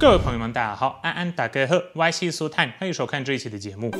各位朋友们，大家好，安安打哥和 YCS Time 欢迎收看这一期的节目。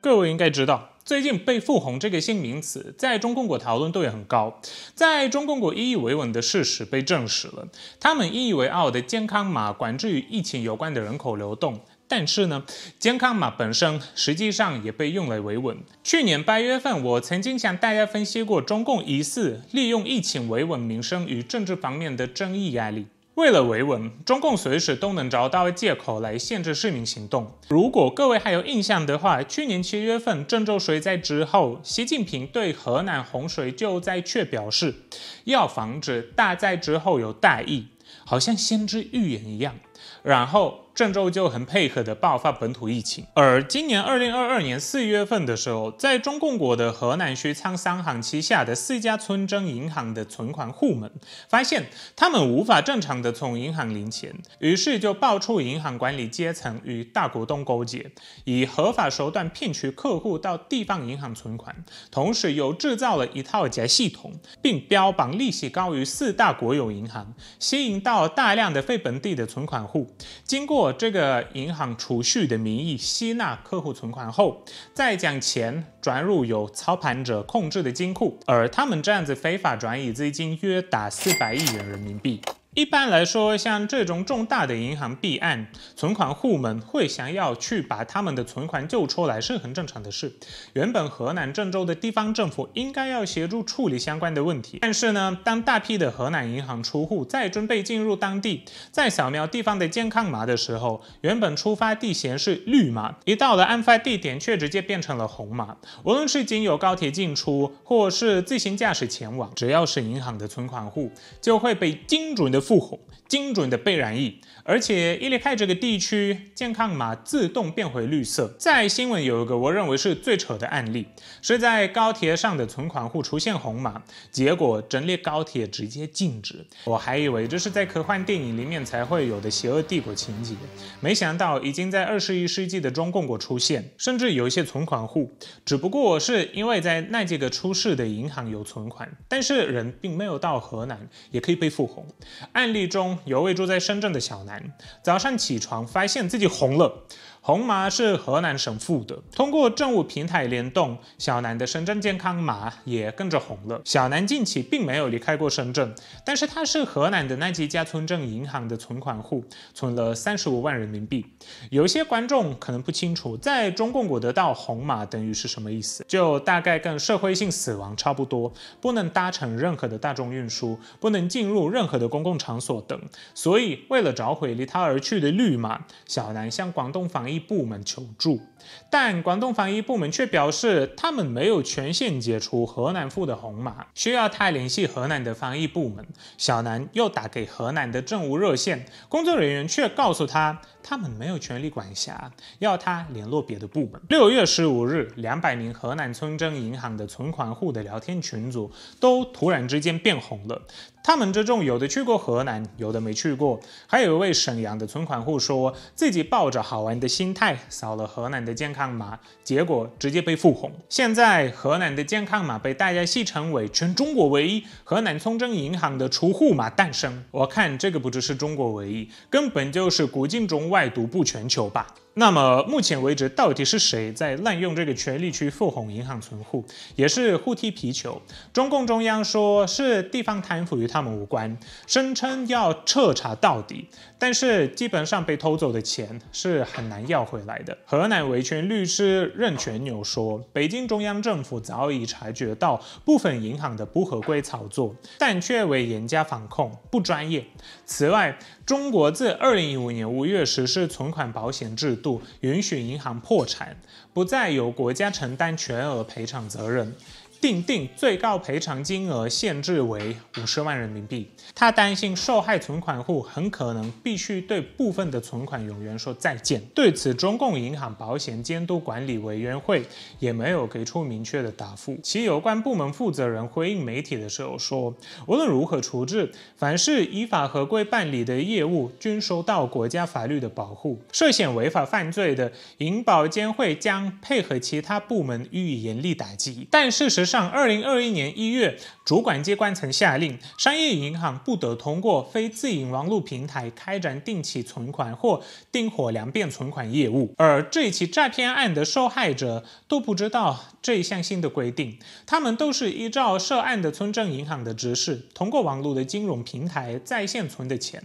各位应该知道，最近“被复红”这个新名词在中共国讨论度也很高，在中共国，引以为稳的事实被证实了，他们引以为傲的健康码管制与疫情有关的人口流动。但是呢，健康码本身实际上也被用来维稳。去年八月份，我曾经向大家分析过，中共疑似利用疫情维稳民生与政治方面的争议压力。为了维稳，中共随时都能找到借口来限制市民行动。如果各位还有印象的话，去年七月份郑州水灾之后，习近平对河南洪水救灾却表示要防止大灾之后有大疫，好像先知预言一样。然后。郑州就很配合的爆发本土疫情，而今年二零二二年四月份的时候，在中共国的河南许昌商行旗下的四家村镇银行的存款户们，发现他们无法正常的从银行领钱，于是就爆出银行管理阶层与大股东勾结，以合法手段骗取客户到地方银行存款，同时又制造了一套假系统，并标榜利息高于四大国有银行，吸引到大量的非本地的存款户。经过以这个银行储蓄的名义吸纳客户存款后，再将钱转入由操盘者控制的金库，而他们这样子非法转移资金约达四百亿元人民币。一般来说，像这种重大的银行弊案，存款户们会想要去把他们的存款救出来，是很正常的事。原本河南郑州的地方政府应该要协助处理相关的问题，但是呢，当大批的河南银行出户在准备进入当地，在扫描地方的健康码的时候，原本出发地显示绿码，一到了案发地点却直接变成了红码。无论是仅经有高铁进出，或是自行驾驶前往，只要是银行的存款户，就会被精准的。复活，精准的被染疫，而且伊犁派这个地区健康码自动变回绿色。在新闻有一个我认为是最扯的案例，是在高铁上的存款户出现红码，结果整列高铁直接禁止。我还以为这是在科幻电影里面才会有的邪恶帝国情节，没想到已经在二十一世纪的中共国出现，甚至有一些存款户，只不过是因为在那几个出事的银行有存款，但是人并没有到河南，也可以被复红。案例中有位住在深圳的小南，早上起床发现自己红了。红码是河南省付的，通过政务平台联动，小南的深圳健康码也跟着红了。小南近期并没有离开过深圳，但是他是河南的那几家村镇银行的存款户，存了三十五万人民币。有些观众可能不清楚，在中共国得到红码等于是什么意思，就大概跟社会性死亡差不多，不能搭乘任何的大众运输，不能进入任何的公共。场所等，所以为了找回离他而去的绿码，小南向广东防疫部门求助，但广东防疫部门却表示他们没有权限解除河南户的红码，需要他联系河南的防疫部门。小南又打给河南的政务热线，工作人员却告诉他他们没有权利管辖，要他联络别的部门。六月十五日，两百名河南村镇银行的存款户的聊天群组都突然之间变红了。他们之中，有的去过河南，有的没去过。还有一位沈阳的存款户说自己抱着好玩的心态扫了河南的健康码，结果直接被复红。现在河南的健康码被大家戏称为“全中国唯一”，河南村镇银行的储户码诞生。我看这个不只是中国唯一，根本就是古今中外独步全球吧。那么目前为止，到底是谁在滥用这个权力去复哄银行存户，也是互踢皮球。中共中央说是地方贪腐与他们无关，声称要彻查到底，但是基本上被偷走的钱是很难要回来的。河南维权律师任全牛说，北京中央政府早已察觉到部分银行的不合规操作，但却为严加防控，不专业。此外，中国自二零一五年五月实施存款保险制度。允许银行破产，不再由国家承担全额赔偿责任。定定最高赔偿金额限制为五十万人民币。他担心受害存款户很可能必须对部分的存款永远说再见。对此，中共银行保险监督管理委员会也没有给出明确的答复。其有关部门负责人回应媒体的时候说：“无论如何处置，凡是依法合规办理的业务均受到国家法律的保护。涉嫌违法犯罪的，银保监会将配合其他部门予以严厉打击。”但事实上二零二一年一月，主管机关曾下令商业银行不得通过非自营网络平台开展定期存款或定火量便存款业务。而这一起诈骗案的受害者都不知道这一项新的规定，他们都是依照涉案的村镇银行的指示，通过网络的金融平台在线存的钱。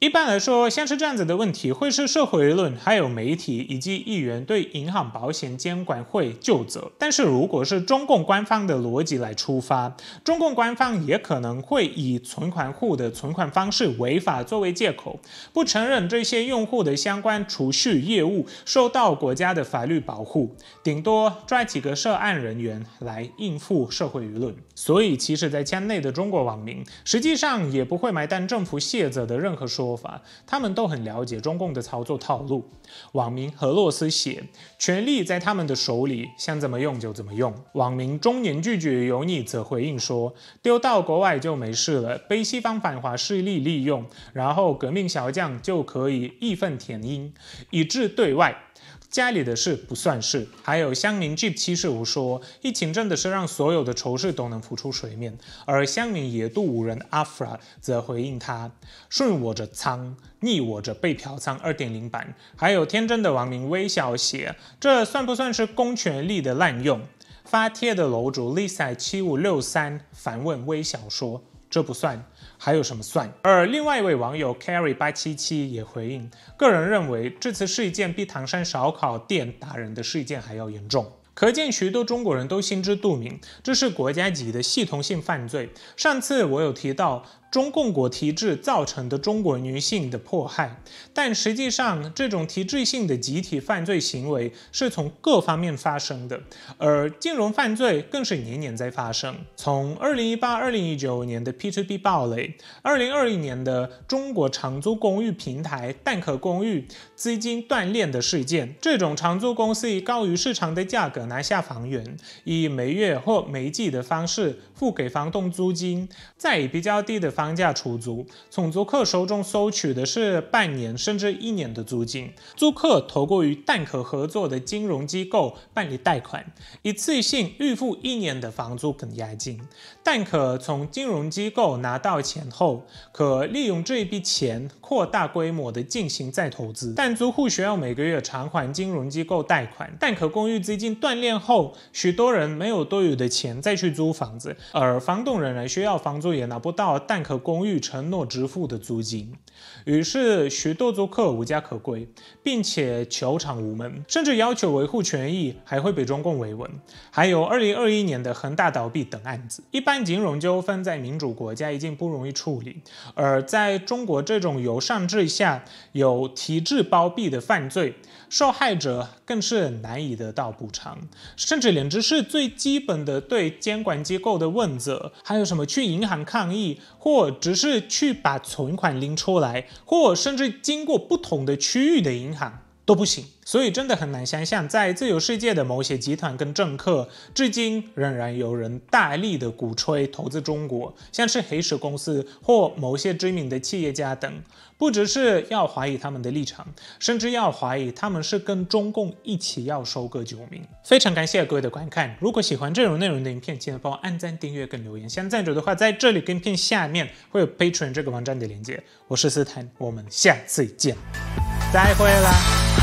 一般来说，像是这样子的问题，会是社会舆论、还有媒体以及议员对银行、保险监管会就责。但是如果是中共官方，的逻辑来出发，中共官方也可能会以存款户的存款方式违法作为借口，不承认这些用户的相关储蓄业务受到国家的法律保护，顶多抓几个涉案人员来应付社会舆论。所以，其实，在圈内的中国网民实际上也不会买单政府卸责的任何说法，他们都很了解中共的操作套路。网民俄罗斯写：“权力在他们的手里，想怎么用就怎么用。网民中年。严拒绝油腻则回应说：“丢到国外就没事了，被西方反华势力利用，然后革命小将就可以义愤填膺，以至对外家里的事不算事，还有乡民 G 七十五说：“疫情真的是让所有的仇视都能浮出水面。”而乡民野渡无人阿弗拉则回应他：“顺我者昌，逆我者被嫖娼二点零版。”还有天真的网民微小写：“这算不算是公权力的滥用？”发帖的楼主 Lisa 七五六三反问微小说，这不算，还有什么算？而另外一位网友 Carry 八七七也回应，个人认为这次事件比唐山烧烤店打人的事件还要严重。可见许多中国人都心知肚明，这是国家级的系统性犯罪。上次我有提到。中共国体制造成的中国女性的迫害，但实际上这种体制性的集体犯罪行为是从各方面发生的，而金融犯罪更是年年在发生。从二零一八、二零一九年的 P2P 暴雷，二零二一年的中国长租公寓平台蛋壳公寓资金断裂的事件，这种长租公司以高于市场的价格拿下房源，以每月或每季的方式付给房东租金，再以比较低的房价出租，从租客手中收取的是半年甚至一年的租金。租客投过与蛋壳合作的金融机构办理贷款，一次性预付一年的房租跟押金。蛋壳从金融机构拿到钱后，可利用这一笔钱扩大规模的进行再投资。但租户需要每个月偿还金融机构贷款。蛋壳公寓资金断裂后，许多人没有多余的钱再去租房子，而房东仍然需要房租也拿不到蛋壳。可公寓承诺支付的租金，于是许多租客无家可归，并且求偿无门，甚至要求维护权益还会被中共维稳。还有2021年的恒大倒闭等案子，一般金融纠纷在民主国家已经不容易处理，而在中国这种由上至下有体制包庇的犯罪，受害者更是难以得到补偿，甚至连只是最基本的对监管机构的问责，还有什么去银行抗议或。或只是去把存款拎出来，或甚至经过不同的区域的银行。都不行，所以真的很难想象，在自由世界的某些集团跟政客，至今仍然有人大力的鼓吹投资中国，像是黑石公司或某些知名的企业家等，不只是要怀疑他们的立场，甚至要怀疑他们是跟中共一起要收割九民。非常感谢各位的观看，如果喜欢这种内容的影片，请帮我按赞、订阅跟留言。想赞助的话，在这里跟片下面会有 Patreon 这个网站的链接。我是斯坦，我们下次见，再会啦。